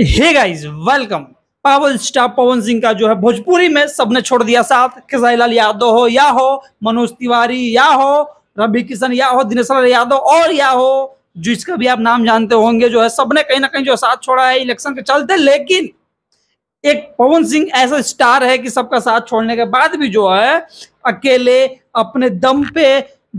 हे guys welcome power star Pawan Singh का जो है भोजपुरी में सबने छोड़ दिया साथ लाल यादव हो या हो मनोज तिवारी या हो रवि किशन या हो दिनेश लाल यादव और या हो जिसका भी आप नाम जानते होंगे जो है सबने कहीं ना कहीं जो साथ छोड़ा है इलेक्शन के चलते लेकिन एक पवन सिंह ऐसा स्टार है कि सबका साथ छोड़ने के बाद भी जो है अकेले अपने दम पे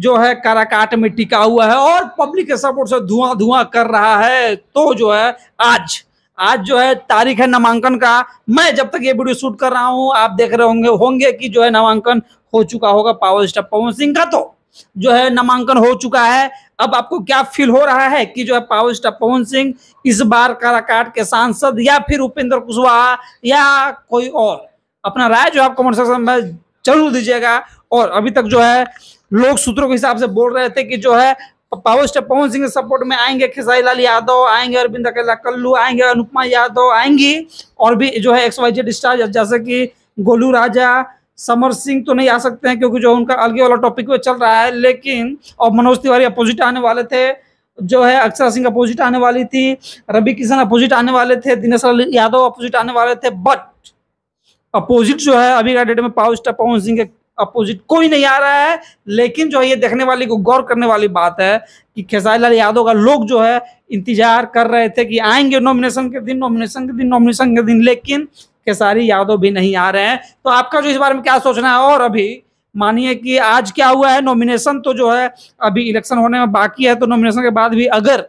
जो है काराकाट में टिका हुआ है और पब्लिक के सपोर्ट से धुआं धुआं कर रहा है तो जो है आज आज जो है तारीख है नामांकन का मैं जब तक ये वीडियो शूट कर रहा हूँ आप देख रहे होंगे होंगे कि जो है नामांकन हो चुका होगा पावर स्टार पवन सिंह का तो जो है नामांकन हो चुका है अब आपको क्या फील हो रहा है कि जो है पावर स्टार पवन सिंह इस बार काराकाट के सांसद या फिर उपेंद्र कुशवाहा या कोई और अपना राय जो आप कमेंट सेक्शन में जरूर दीजिएगा और अभी तक जो है लोग सूत्रों के हिसाब से बोल रहे थे कि जो है power star Pawan Singh support में आएंगे खेसारी लाल यादव आएंगे अरविंद अकेला कल्लू आएंगे अनुपमा यादव आएंगी और भी जो है एक्स वाई जेड स्टार जैसे कि गोलू राजा समर सिंह तो नहीं आ सकते हैं क्योंकि जो उनका अलग वाला टॉपिक वो चल रहा है लेकिन और मनोज तिवारी अपोजिट आने वाले थे जो है अक्षर सिंह अपोजिट आने वाली थी रवि किशन अपोजिट आने वाले थे दिनेश लाल यादव अपोजिट आने वाले थे बट अपोजिट जो है अभी का डेट में पावर स्टार पवन सिंह के अपोजिट कोई नहीं आ रहा है लेकिन जो है ये देखने वाली को गौर करने वाली बात है कि खेसारी लाल यादव का लोग जो है इंतजार कर रहे थे कि आएंगे नॉमिनेशन के दिन नॉमिनेशन के दिन नॉमिनेशन के दिन लेकिन खेसारी यादव भी नहीं आ रहे हैं तो आपका जो इस बारे में क्या सोचना है और अभी मानिए कि आज क्या हुआ है नॉमिनेशन तो जो है अभी इलेक्शन होने में बाकी है तो नॉमिनेशन के बाद भी अगर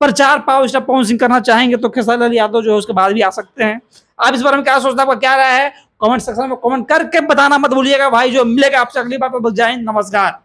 प्रचार पाव स्टार पवन सिंह करना चाहेंगे तो खेसारी लाल यादव जो है उसके बाद भी आ सकते हैं आप इस बारे में क्या सोचना आपका क्या राय है कमेंट सेक्शन में कमेंट करके बताना मत भूलिएगा भाई जो मिलेगा आपसे अगली बार पर बच जाए नमस्कार